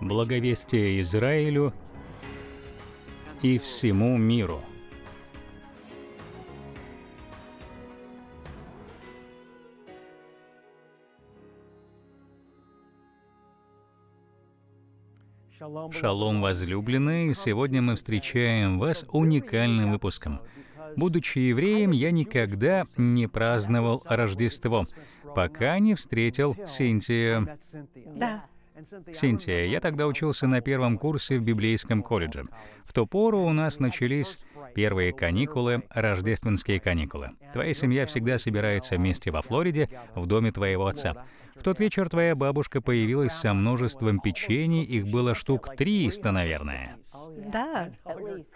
благовестие Израилю и всему миру. Шалом, возлюбленные! Сегодня мы встречаем вас уникальным выпуском. Будучи евреем, я никогда не праздновал Рождество, пока не встретил Синтию. Да. Синтия, я тогда учился на первом курсе в библейском колледже. В ту пору у нас начались первые каникулы, рождественские каникулы. Твоя семья всегда собирается вместе во Флориде, в доме твоего отца. В тот вечер твоя бабушка появилась со множеством печений, их было штук 300, наверное. Да,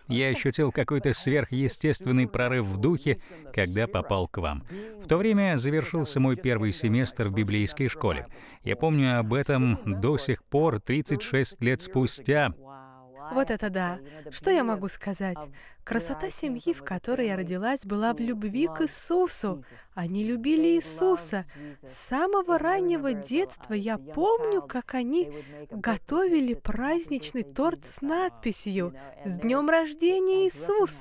я ощутил какой-то сверхъестественный прорыв в духе, когда попал к вам. В то время завершился мой первый семестр в библейской школе. Я помню об этом до сих пор, 36 лет спустя, вот это да. Что я могу сказать? Красота семьи, в которой я родилась, была в любви к Иисусу. Они любили Иисуса. С самого раннего детства я помню, как они готовили праздничный торт с надписью «С днем рождения, Иисус!»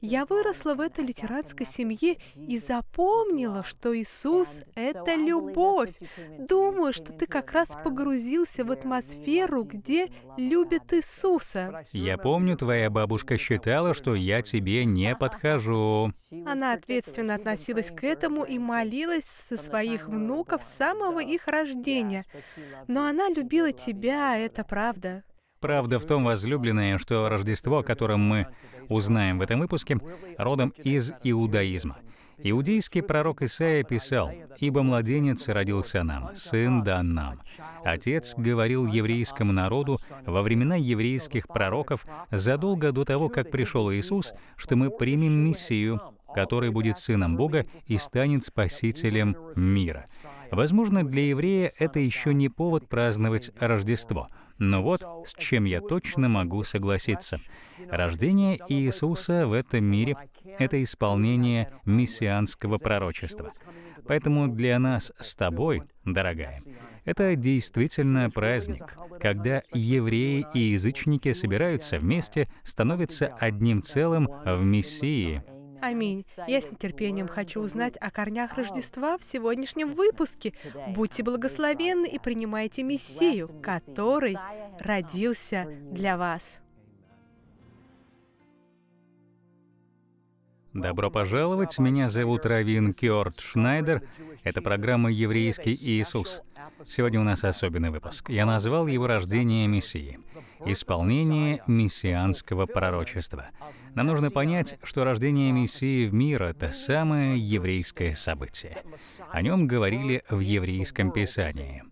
Я выросла в этой лютеранской семье и запомнила, что Иисус — это любовь. Думаю, что ты как раз погрузился в атмосферу, где любят Иисуса. Я помню, твоя бабушка считала, что я тебе не подхожу. Она ответственно относилась к этому и молилась со своих внуков с самого их рождения. Но она любила тебя, это правда. Правда в том, возлюбленное, что Рождество, о котором мы узнаем в этом выпуске, родом из иудаизма. Иудейский пророк Исаия писал, «Ибо младенец родился нам, сын дан нам». Отец говорил еврейскому народу во времена еврейских пророков задолго до того, как пришел Иисус, что мы примем Мессию, который будет сыном Бога и станет спасителем мира. Возможно, для еврея это еще не повод праздновать Рождество — но вот с чем я точно могу согласиться. Рождение Иисуса в этом мире — это исполнение мессианского пророчества. Поэтому для нас с тобой, дорогая, это действительно праздник, когда евреи и язычники собираются вместе, становятся одним целым в Мессии — Аминь. Я с нетерпением хочу узнать о корнях Рождества в сегодняшнем выпуске. Будьте благословенны и принимайте Мессию, который родился для вас. Добро пожаловать, меня зовут Равин Кёрт Шнайдер, это программа «Еврейский Иисус». Сегодня у нас особенный выпуск. Я назвал его «Рождение Мессии», исполнение мессианского пророчества. Нам нужно понять, что рождение Мессии в мир — это самое еврейское событие. О нем говорили в еврейском писании.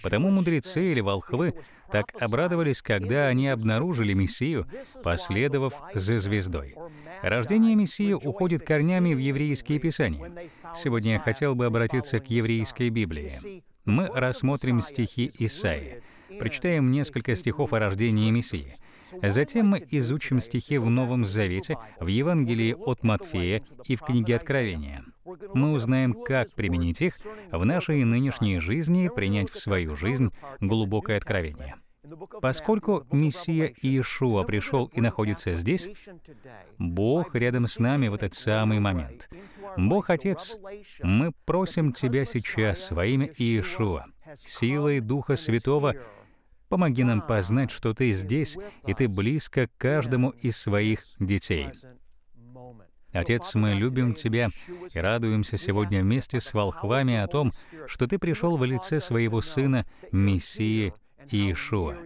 Потому мудрецы или волхвы так обрадовались, когда они обнаружили Мессию, последовав за звездой. Рождение Мессии уходит корнями в еврейские писания. Сегодня я хотел бы обратиться к еврейской Библии мы рассмотрим стихи Исаии, прочитаем несколько стихов о рождении Мессии. Затем мы изучим стихи в Новом Завете, в Евангелии от Матфея и в книге Откровения. Мы узнаем, как применить их в нашей нынешней жизни и принять в свою жизнь глубокое откровение. Поскольку Мессия Иешуа пришел и находится здесь, Бог рядом с нами в этот самый момент. Бог Отец, мы просим Тебя сейчас во имя Иешуа, силой Духа Святого, помоги нам познать, что Ты здесь, и Ты близко к каждому из своих детей. Отец, мы любим Тебя и радуемся сегодня вместе с волхвами о том, что Ты пришел в лице своего Сына, Мессии Иешуа.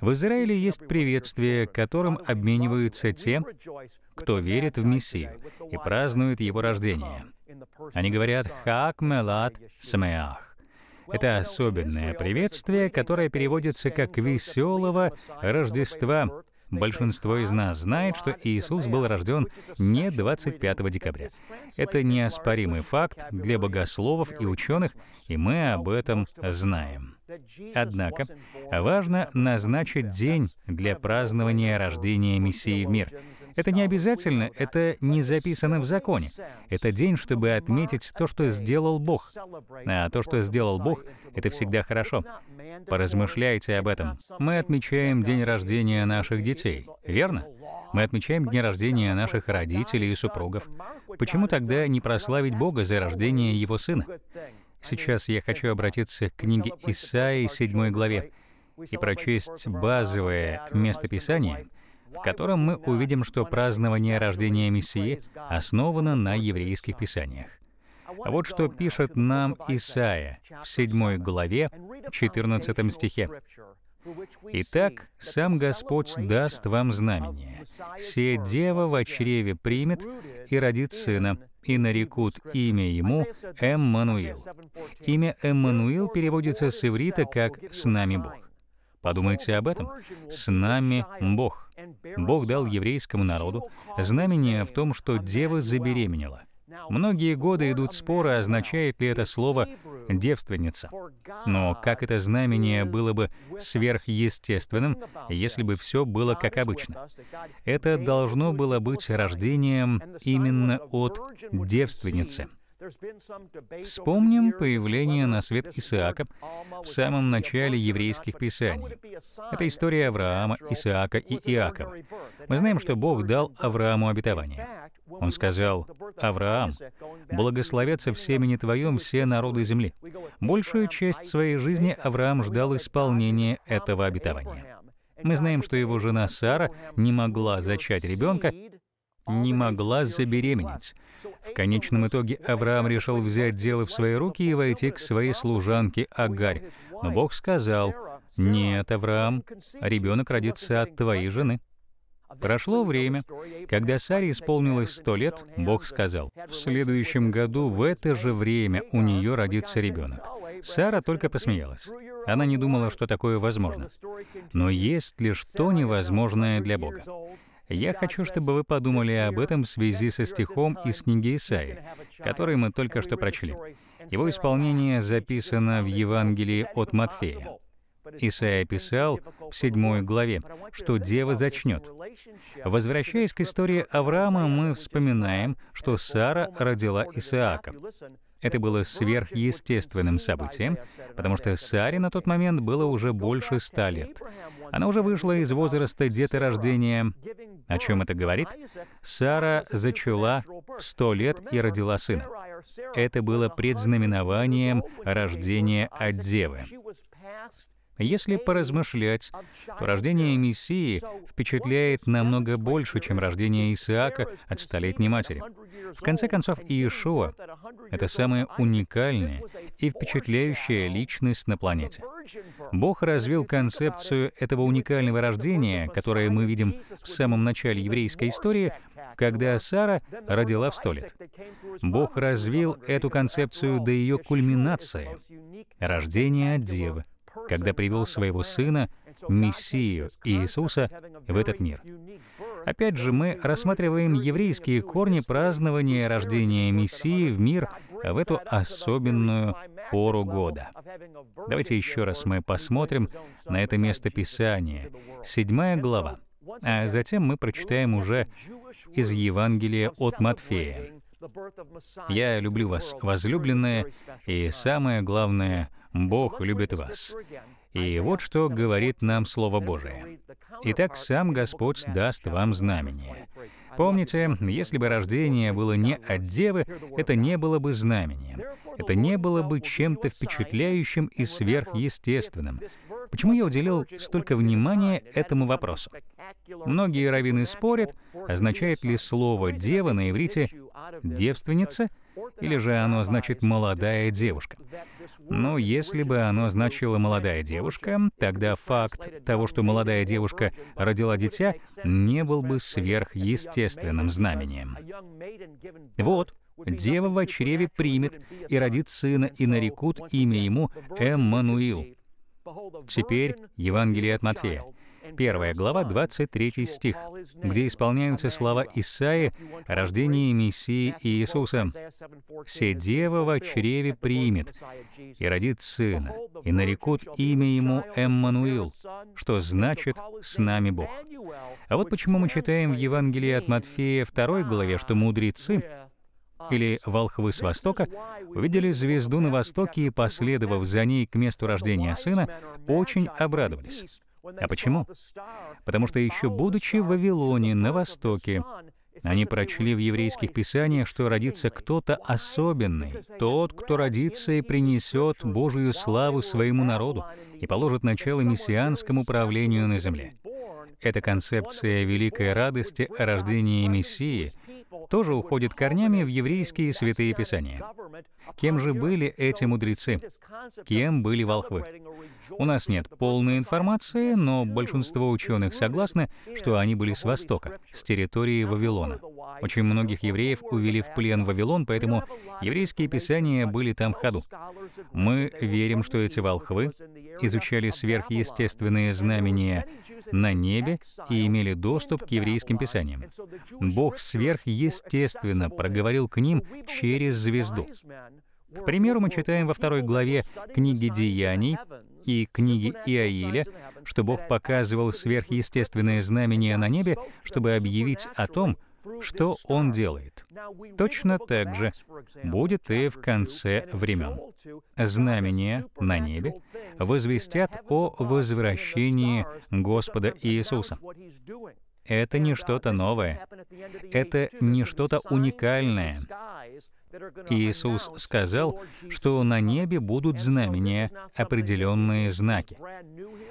В Израиле есть приветствие, которым обмениваются те, кто верит в Мессию и празднует его рождение. Они говорят хак мелат смеах». Это особенное приветствие, которое переводится как «веселого Рождества». Большинство из нас знает, что Иисус был рожден не 25 декабря. Это неоспоримый факт для богословов и ученых, и мы об этом знаем. Однако важно назначить день для празднования рождения Мессии в мир. Это не обязательно, это не записано в законе. Это день, чтобы отметить а, то, что сделал Бог. А то, что сделал Бог, это всегда хорошо. Поразмышляйте об этом. Мы отмечаем день рождения наших детей, верно? Мы отмечаем день рождения наших родителей и супругов. Почему тогда не прославить Бога за рождение Его Сына? Сейчас я хочу обратиться к книге Исаии, 7 главе, и прочесть базовое местописание, в котором мы увидим, что празднование рождения Мессии основано на еврейских писаниях. А вот что пишет нам Исаия в 7 главе, 14 стихе. Итак, сам Господь даст вам знамение. Все дева в чреве примет и родит сына, и нарекут имя ему Эммануил. Имя Эммануил переводится с иврита как «с нами Бог». Подумайте об этом. «С нами Бог». Бог дал еврейскому народу знамение в том, что дева забеременела — Многие годы идут споры, означает ли это слово «девственница». Но как это знамение было бы сверхъестественным, если бы все было как обычно? Это должно было быть рождением именно от девственницы — Вспомним появление на свет Исаака в самом начале еврейских писаний. Это история Авраама, Исаака и Иакова. Мы знаем, что Бог дал Аврааму обетование. Он сказал, «Авраам, благословятся в семени твоем все народы земли». Большую часть своей жизни Авраам ждал исполнения этого обетования. Мы знаем, что его жена Сара не могла зачать ребенка, не могла забеременеть. В конечном итоге Авраам решил взять дело в свои руки и войти к своей служанке Агарь. Но Бог сказал, «Нет, Авраам, ребенок родится от твоей жены». Прошло время. Когда Саре исполнилось сто лет, Бог сказал, «В следующем году в это же время у нее родится ребенок». Сара только посмеялась. Она не думала, что такое возможно. Но есть лишь что невозможное для Бога? Я хочу, чтобы вы подумали об этом в связи со стихом из книги Исаии, который мы только что прочли. Его исполнение записано в Евангелии от Матфея. Исаия писал в 7 главе, что дева зачнет. Возвращаясь к истории Авраама, мы вспоминаем, что Сара родила Исаака. Это было сверхъестественным событием, потому что Саре на тот момент было уже больше ста лет. Она уже вышла из возраста деторождения. О чем это говорит? Сара зачала в сто лет и родила сына. Это было предзнаменованием рождения от Девы. Если поразмышлять, то рождение Мессии впечатляет намного больше, чем рождение Исаака от столетней матери. В конце концов, Иешуа — это самая уникальная и впечатляющая личность на планете. Бог развил концепцию этого уникального рождения, которое мы видим в самом начале еврейской истории, когда Сара родила в столет. Бог развил эту концепцию до ее кульминации — рождения от девы когда привел своего Сына, Мессию Иисуса, в этот мир. Опять же, мы рассматриваем еврейские корни празднования рождения Мессии в мир в эту особенную пору года. Давайте еще раз мы посмотрим на это место Писания, 7 глава, а затем мы прочитаем уже из Евангелия от Матфея. «Я люблю вас, возлюбленные, и самое главное — Бог любит вас. И вот что говорит нам Слово Божие. «Итак, сам Господь даст вам знамение». Помните, если бы рождение было не от девы, это не было бы знамением. Это не было бы чем-то впечатляющим и сверхъестественным. Почему я уделил столько внимания этому вопросу? Многие раввины спорят, означает ли слово «дева» на иврите «девственница» Или же оно значит «молодая девушка». Но если бы оно значило «молодая девушка», тогда факт того, что молодая девушка родила дитя, не был бы сверхъестественным знамением. Вот, дева в чреве примет и родит сына, и нарекут имя ему Эммануил. Теперь Евангелие от Матфея. 1 глава, 23 стих, где исполняются слова Исаи о рождении Мессии Иисуса. «Се дева во чреве примет и родит сына, и нарекут имя ему Эммануил, что значит «с нами Бог». А вот почему мы читаем в Евангелии от Матфея 2 главе, что мудрецы или волхвы с востока, увидели звезду на востоке и, последовав за ней к месту рождения сына, очень обрадовались. А почему? Потому что еще будучи в Вавилоне, на Востоке, они прочли в еврейских писаниях, что родится кто-то особенный, тот, кто родится и принесет Божию славу своему народу и положит начало мессианскому правлению на земле. Эта концепция великой радости о рождении Мессии тоже уходит корнями в еврейские святые писания. Кем же были эти мудрецы? Кем были волхвы? У нас нет полной информации, но большинство ученых согласны, что они были с Востока, с территории Вавилона. Очень многих евреев увели в плен Вавилон, поэтому еврейские писания были там в ходу. Мы верим, что эти волхвы изучали сверхъестественные знамения на небе и имели доступ к еврейским писаниям. Бог сверхъестественно проговорил к ним через звезду. К примеру, мы читаем во второй главе книги Деяний и книги Иаиля, что Бог показывал сверхъестественные знамения на небе, чтобы объявить о том, что Он делает. Точно так же будет и в конце времен. Знамения на небе возвестят о возвращении Господа Иисуса. Это не что-то новое. Это не что-то уникальное. Иисус сказал, что на небе будут знамения, определенные знаки,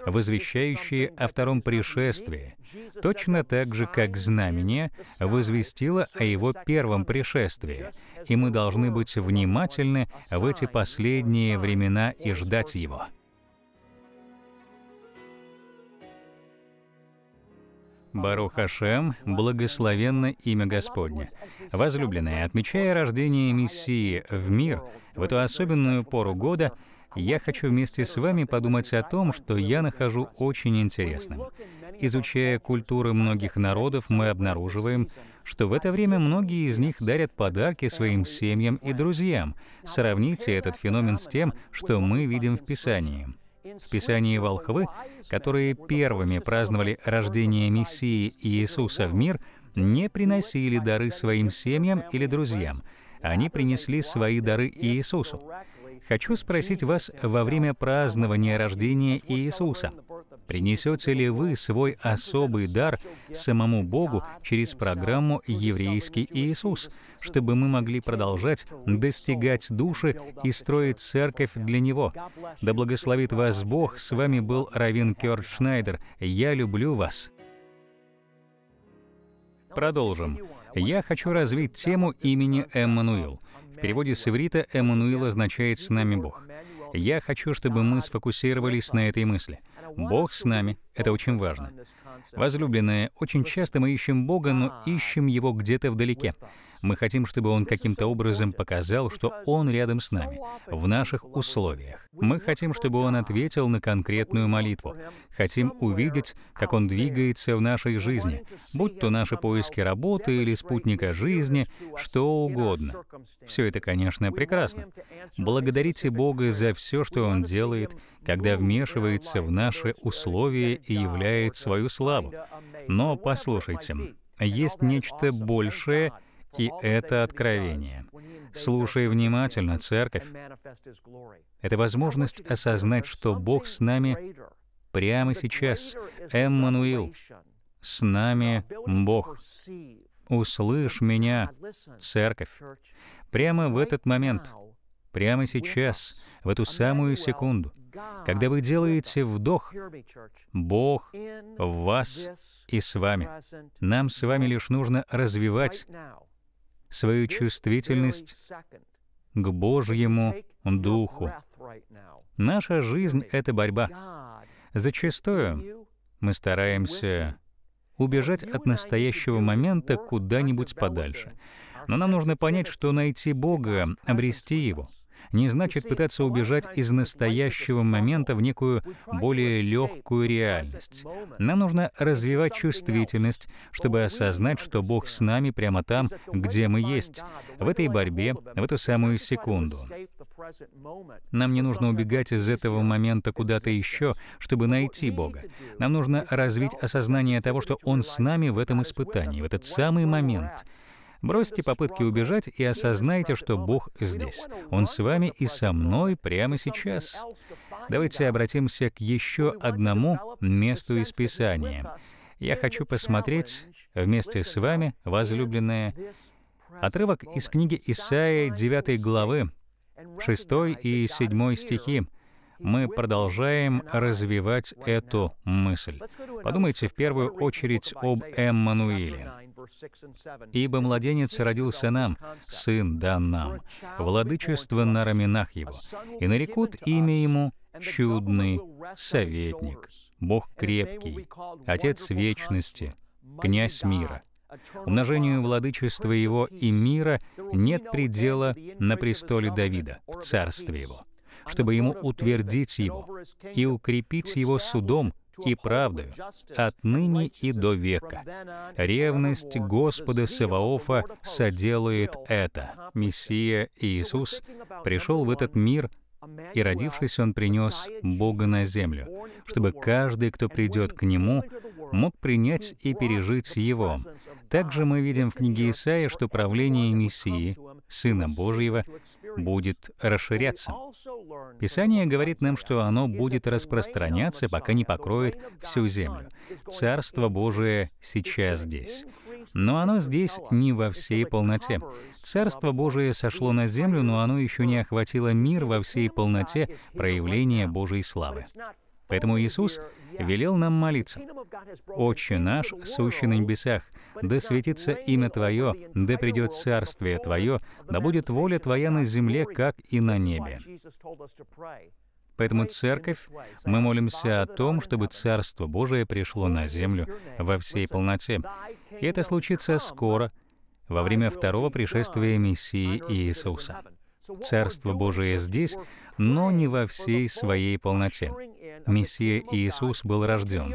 возвещающие о втором пришествии, точно так же, как знамение возвестило о его первом пришествии, и мы должны быть внимательны в эти последние времена и ждать его. Барух Хашем, благословенно имя Господне. Возлюбленные, отмечая рождение Мессии в мир, в эту особенную пору года, я хочу вместе с вами подумать о том, что я нахожу очень интересным. Изучая культуры многих народов, мы обнаруживаем, что в это время многие из них дарят подарки своим семьям и друзьям. Сравните этот феномен с тем, что мы видим в Писании. В Писании волхвы, которые первыми праздновали рождение Мессии Иисуса в мир, не приносили дары своим семьям или друзьям. Они принесли свои дары Иисусу. Хочу спросить вас во время празднования рождения Иисуса, Принесете ли вы свой особый дар самому Богу через программу «Еврейский Иисус», чтобы мы могли продолжать достигать души и строить церковь для Него? Да благословит вас Бог! С вами был Равин Кёрт Шнайдер. Я люблю вас! Продолжим. Я хочу развить тему имени Эммануил. В переводе с иврита «Эммануил» означает «с нами Бог». Я хочу, чтобы мы сфокусировались на этой мысли — Бог с нами. Это очень важно. Возлюбленные, очень часто мы ищем Бога, но ищем Его где-то вдалеке. Мы хотим, чтобы Он каким-то образом показал, что Он рядом с нами, в наших условиях. Мы хотим, чтобы Он ответил на конкретную молитву. Хотим увидеть, как Он двигается в нашей жизни, будь то наши поиски работы или спутника жизни, что угодно. Все это, конечно, прекрасно. Благодарите Бога за все, что Он делает, когда вмешивается в наши условия и являет свою славу. Но послушайте, есть нечто большее, и это откровение. Слушай внимательно, церковь. Это возможность осознать, что Бог с нами прямо сейчас. Эммануил, с нами Бог. Услышь меня, церковь. Прямо в этот момент, прямо сейчас, в эту самую секунду, когда вы делаете вдох, Бог в вас и с вами. Нам с вами лишь нужно развивать свою чувствительность к Божьему Духу. Наша жизнь — это борьба. Зачастую мы стараемся убежать от настоящего момента куда-нибудь подальше. Но нам нужно понять, что найти Бога, обрести Его — не значит пытаться убежать из настоящего момента в некую более легкую реальность. Нам нужно развивать чувствительность, чтобы осознать, что Бог с нами прямо там, где мы есть, в этой борьбе, в эту самую секунду. Нам не нужно убегать из этого момента куда-то еще, чтобы найти Бога. Нам нужно развить осознание того, что Он с нами в этом испытании, в этот самый момент — Бросьте попытки убежать и осознайте, что Бог здесь. Он с вами и со мной прямо сейчас. Давайте обратимся к еще одному месту из Писания. Я хочу посмотреть вместе с вами, возлюбленные, отрывок из книги Исаии 9 главы, 6 и 7 стихи. Мы продолжаем развивать эту мысль. Подумайте в первую очередь об Эммануиле. Ибо младенец родился нам, сын дан нам, владычество на раменах его, и нарекут имя ему чудный советник, Бог крепкий, Отец вечности, князь мира. Умножению владычества его и мира нет предела на престоле Давида, в царстве его, чтобы ему утвердить его и укрепить его судом и правдою отныне и до века. Ревность Господа Саваофа соделает это. Мессия Иисус пришел в этот мир, и, родившись, Он принес Бога на землю, чтобы каждый, кто придет к Нему, мог принять и пережить его. Также мы видим в книге Исаия, что правление Мессии, Сына Божьего, будет расширяться. Писание говорит нам, что оно будет распространяться, пока не покроет всю землю. Царство Божие сейчас здесь. Но оно здесь не во всей полноте. Царство Божие сошло на землю, но оно еще не охватило мир во всей полноте проявления Божьей славы. Поэтому Иисус велел нам молиться. «Отче наш, сущий на небесах, да светится имя Твое, да придет царствие Твое, да будет воля Твоя на земле, как и на небе». Поэтому церковь, мы молимся о том, чтобы Царство Божие пришло на землю во всей полноте. И это случится скоро, во время второго пришествия Мессии Иисуса. Царство Божие здесь, но не во всей своей полноте. Мессия Иисус был рожден.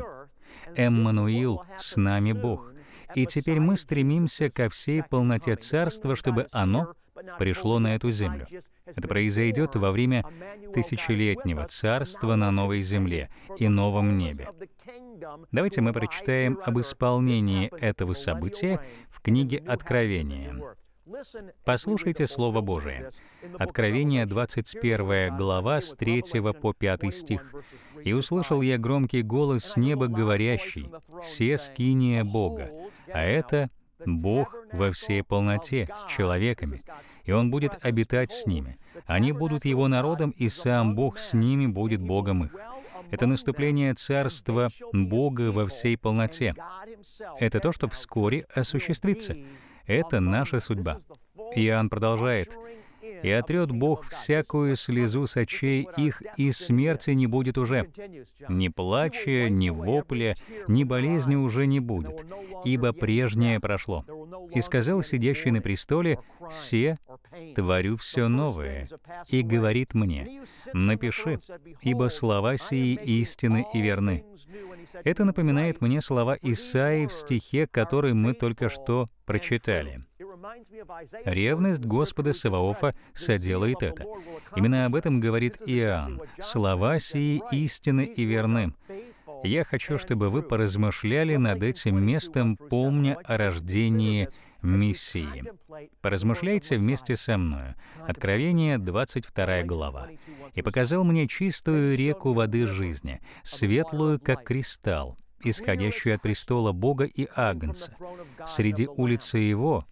Эммануил — с нами Бог. И теперь мы стремимся ко всей полноте Царства, чтобы оно пришло на эту землю. Это произойдет во время тысячелетнего царства на новой земле и новом небе. Давайте мы прочитаем об исполнении этого события в книге Откровения. Послушайте Слово Божие. Откровение 21 глава с 3 по 5 стих. «И услышал я громкий голос с неба, говорящий, «Се скиния Бога, а это Бог во всей полноте с человеками, и Он будет обитать с ними. Они будут Его народом, и сам Бог с ними будет Богом их». Это наступление Царства Бога во всей полноте. Это то, что вскоре осуществится. Это наша судьба. Иоанн продолжает. «И отрет Бог всякую слезу сочей их, и смерти не будет уже. Ни плача, ни вопля, ни болезни уже не будет, ибо прежнее прошло». И сказал сидящий на престоле, «Се, творю все новое». И говорит мне, «Напиши, ибо слова сии истины и верны». Это напоминает мне слова Исаи в стихе, который мы только что прочитали. Ревность Господа Саваофа соделает это. Именно об этом говорит Иоанн. «Слова сии истины и верны». Я хочу, чтобы вы поразмышляли над этим местом, помня о рождении Мессии. Поразмышляйте вместе со мною. Откровение, 22 глава. «И показал мне чистую реку воды жизни, светлую, как кристалл, исходящую от престола Бога и Агнца. Среди улицы его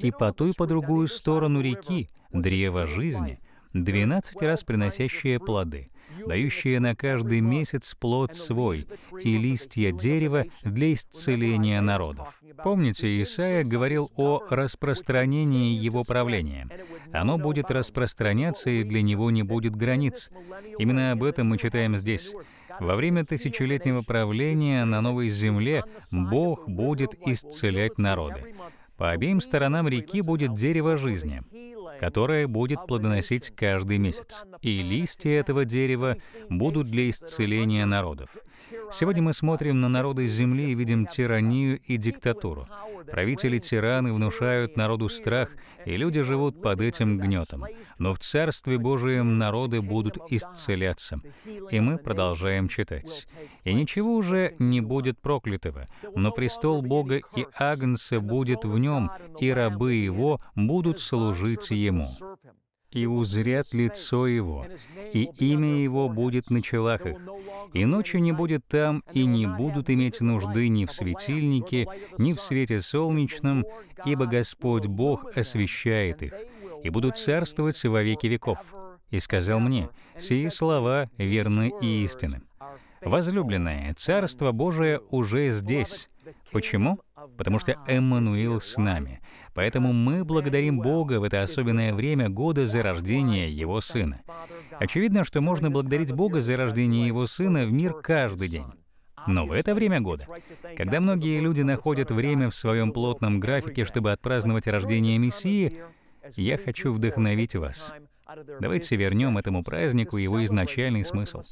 и по ту и по другую сторону реки древо жизни, двенадцать раз приносящее плоды — дающее на каждый месяц плод свой и листья дерева для исцеления народов. Помните, Исаия говорил о распространении его правления. Оно будет распространяться, и для него не будет границ. Именно об этом мы читаем здесь. Во время тысячелетнего правления на новой земле Бог будет исцелять народы. По обеим сторонам реки будет дерево жизни которое будет плодоносить каждый месяц. И листья этого дерева будут для исцеления народов. Сегодня мы смотрим на народы земли и видим тиранию и диктатуру. Правители-тираны внушают народу страх, и люди живут под этим гнетом. Но в Царстве Божием народы будут исцеляться. И мы продолжаем читать. «И ничего уже не будет проклятого, но престол Бога и Агнца будет в нем, и рабы его будут служить ему» ему, и узрят лицо его, и имя его будет на челах их, и ночью не будет там, и не будут иметь нужды ни в светильнике, ни в свете солнечном, ибо Господь Бог освещает их, и будут царствовать во веки веков. И сказал мне, «Сие слова верны и истины». Возлюбленное, Царство Божие уже здесь. Почему? потому что Эммануил с нами. Поэтому мы благодарим Бога в это особенное время года за рождение Его Сына. Очевидно, что можно благодарить Бога за рождение Его Сына в мир каждый день. Но в это время года, когда многие люди находят время в своем плотном графике, чтобы отпраздновать рождение Мессии, я хочу вдохновить вас Давайте вернем этому празднику его изначальный смысл.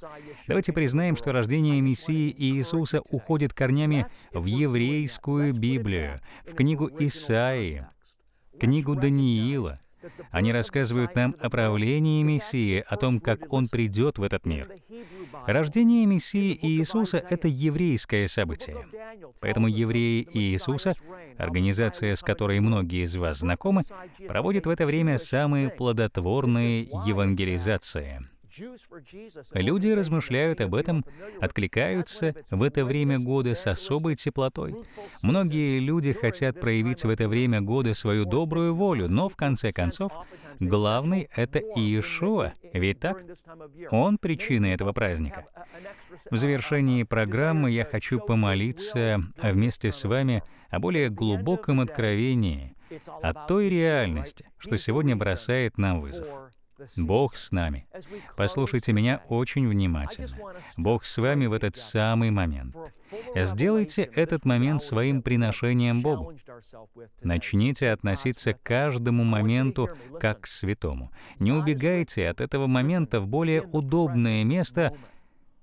Давайте признаем, что рождение Мессии и Иисуса уходит корнями в еврейскую Библию, в книгу Исаии, книгу Даниила, они рассказывают нам о правлении Мессии, о том, как Он придет в этот мир. Рождение Мессии и Иисуса — это еврейское событие. Поэтому евреи и Иисуса, организация, с которой многие из вас знакомы, проводят в это время самые плодотворные евангелизации — Люди размышляют об этом, откликаются в это время года с особой теплотой. Многие люди хотят проявить в это время года свою добрую волю, но в конце концов главный — это Иешуа, ведь так? Он — причина этого праздника. В завершении программы я хочу помолиться вместе с вами о более глубоком откровении, о той реальности, что сегодня бросает нам вызов. Бог с нами. Послушайте меня очень внимательно. Бог с вами в этот самый момент. Сделайте этот момент своим приношением Богу. Начните относиться к каждому моменту как к святому. Не убегайте от этого момента в более удобное место,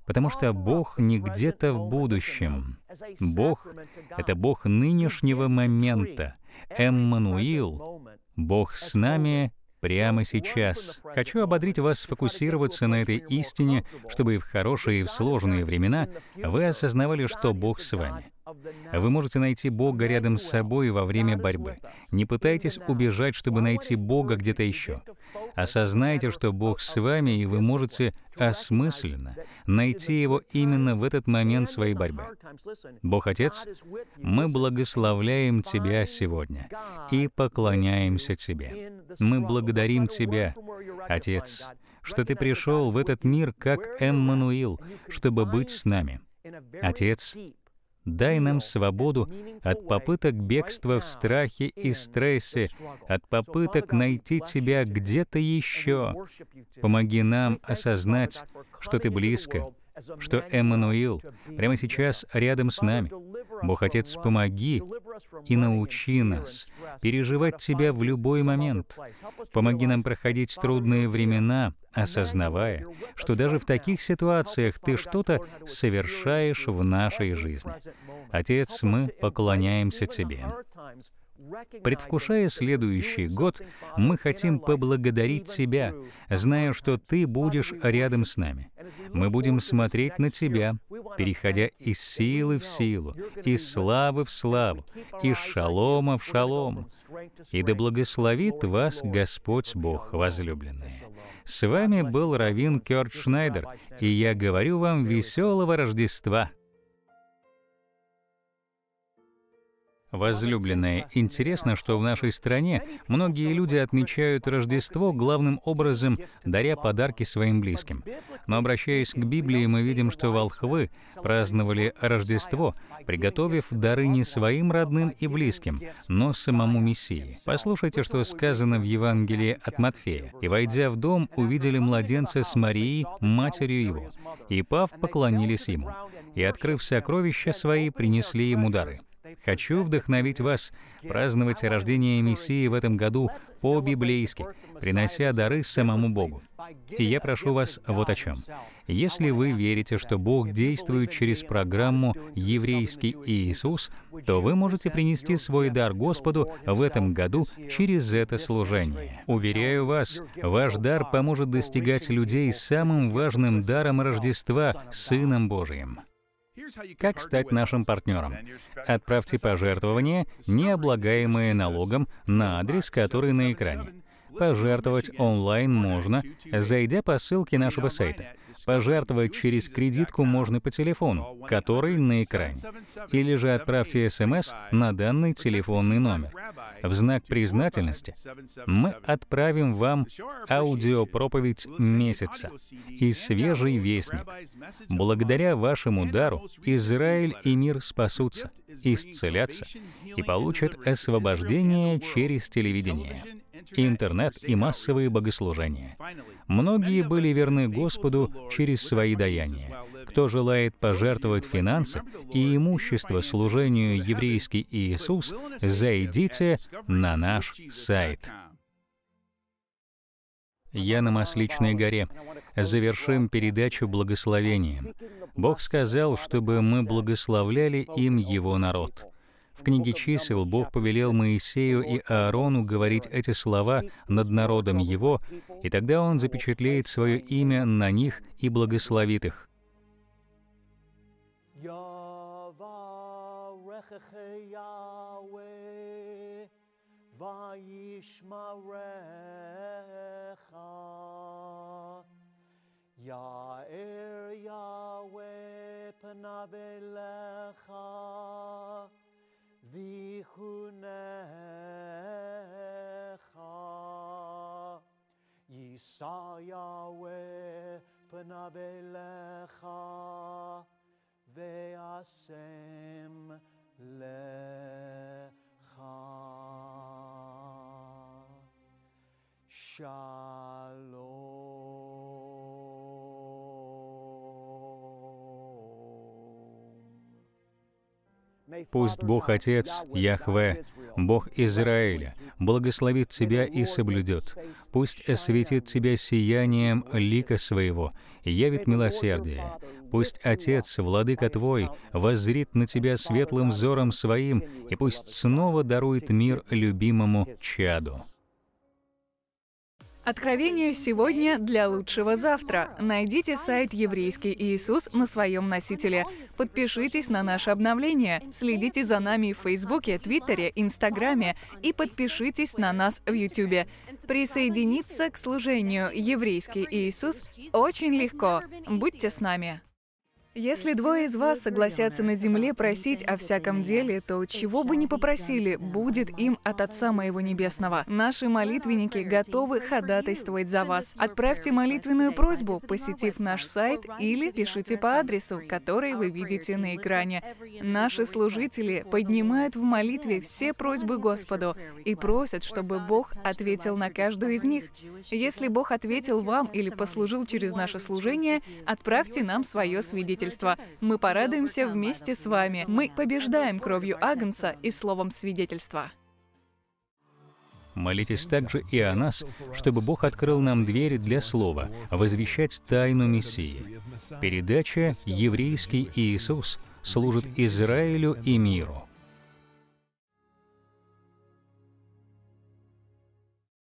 потому что Бог не где-то в будущем. Бог — это Бог нынешнего момента. Эммануил — Бог с нами — прямо сейчас. Хочу ободрить вас сфокусироваться на этой истине, чтобы и в хорошие, и в сложные времена вы осознавали, что Бог с вами. Вы можете найти Бога рядом с собой во время борьбы. Не пытайтесь убежать, чтобы найти Бога где-то еще. Осознайте, что Бог с вами, и вы можете осмысленно найти Его именно в этот момент своей борьбы. Бог Отец, мы благословляем Тебя сегодня и поклоняемся Тебе. Мы благодарим Тебя, Отец, что Ты пришел в этот мир как Эммануил, чтобы быть с нами. Отец, Дай нам свободу от попыток бегства в страхе и стрессе, от попыток найти Тебя где-то еще. Помоги нам осознать, что Ты близко, что Эммануил прямо сейчас рядом с нами. Бог Отец, помоги и научи нас переживать Тебя в любой момент. Помоги нам проходить трудные времена, осознавая, что даже в таких ситуациях Ты что-то совершаешь в нашей жизни. Отец, мы поклоняемся Тебе. Предвкушая следующий год, мы хотим поблагодарить Тебя, зная, что Ты будешь рядом с нами. Мы будем смотреть на Тебя, переходя из силы в силу, из славы в славу, из шалома в шалом. И да благословит вас Господь Бог, возлюбленные. С вами был Равин Кёрт Шнайдер, и я говорю вам веселого Рождества! Возлюбленные, интересно, что в нашей стране многие люди отмечают Рождество главным образом, даря подарки своим близким. Но обращаясь к Библии, мы видим, что волхвы праздновали Рождество, приготовив дары не своим родным и близким, но самому Мессии. Послушайте, что сказано в Евангелии от Матфея. «И, войдя в дом, увидели младенца с Марией, матерью его, и, пав, поклонились ему, и, открыв сокровища свои, принесли ему дары» Хочу вдохновить вас праздновать рождение Мессии в этом году по-библейски, принося дары самому Богу. И я прошу вас вот о чем. Если вы верите, что Бог действует через программу «Еврейский Иисус», то вы можете принести свой дар Господу в этом году через это служение. Уверяю вас, ваш дар поможет достигать людей самым важным даром Рождества — Сыном Божиим. Как стать нашим партнером? Отправьте пожертвования, не облагаемые налогом, на адрес, который на экране. Пожертвовать онлайн можно, зайдя по ссылке нашего сайта. Пожертвовать через кредитку можно по телефону, который на экране. Или же отправьте СМС на данный телефонный номер. В знак признательности мы отправим вам аудиопроповедь месяца и свежий вестник. Благодаря вашему дару Израиль и мир спасутся, исцелятся и получат освобождение через телевидение и интернет, и массовые богослужения. Многие были верны Господу через свои даяния. Кто желает пожертвовать финансы и имущество служению «Еврейский Иисус», зайдите на наш сайт. Я на Масличной горе. Завершим передачу благословением. Бог сказал, чтобы мы благословляли им Его народ. В книге чисел Бог повелел Моисею и Аарону говорить эти слова над народом его, и тогда он запечатлеет свое имя на них и благословит их. Ya'er Yahweh panav V'chunecha Yisa Yahweh p'navelecha Ve'asem lecha Shalom Пусть Бог Отец, Яхве, Бог Израиля, благословит тебя и соблюдет. Пусть осветит тебя сиянием лика своего, и явит милосердие. Пусть Отец, Владыка твой, воззрит на тебя светлым взором своим, и пусть снова дарует мир любимому чаду. Откровение сегодня для лучшего завтра. Найдите сайт «Еврейский Иисус» на своем носителе. Подпишитесь на наше обновление. Следите за нами в Фейсбуке, Твиттере, Инстаграме и подпишитесь на нас в Ютубе. Присоединиться к служению «Еврейский Иисус» очень легко. Будьте с нами. Если двое из вас согласятся на земле просить о всяком деле, то чего бы ни попросили, будет им от Отца Моего Небесного. Наши молитвенники готовы ходатайствовать за вас. Отправьте молитвенную просьбу, посетив наш сайт или пишите по адресу, который вы видите на экране. Наши служители поднимают в молитве все просьбы Господу и просят, чтобы Бог ответил на каждую из них. Если Бог ответил вам или послужил через наше служение, отправьте нам свое свидетельство свидетельства. Мы порадуемся вместе с вами. Мы побеждаем кровью Агнца и словом свидетельства. Молитесь также и о нас, чтобы Бог открыл нам двери для слова, возвещать тайну Мессии. Передача «Еврейский Иисус» служит Израилю и миру.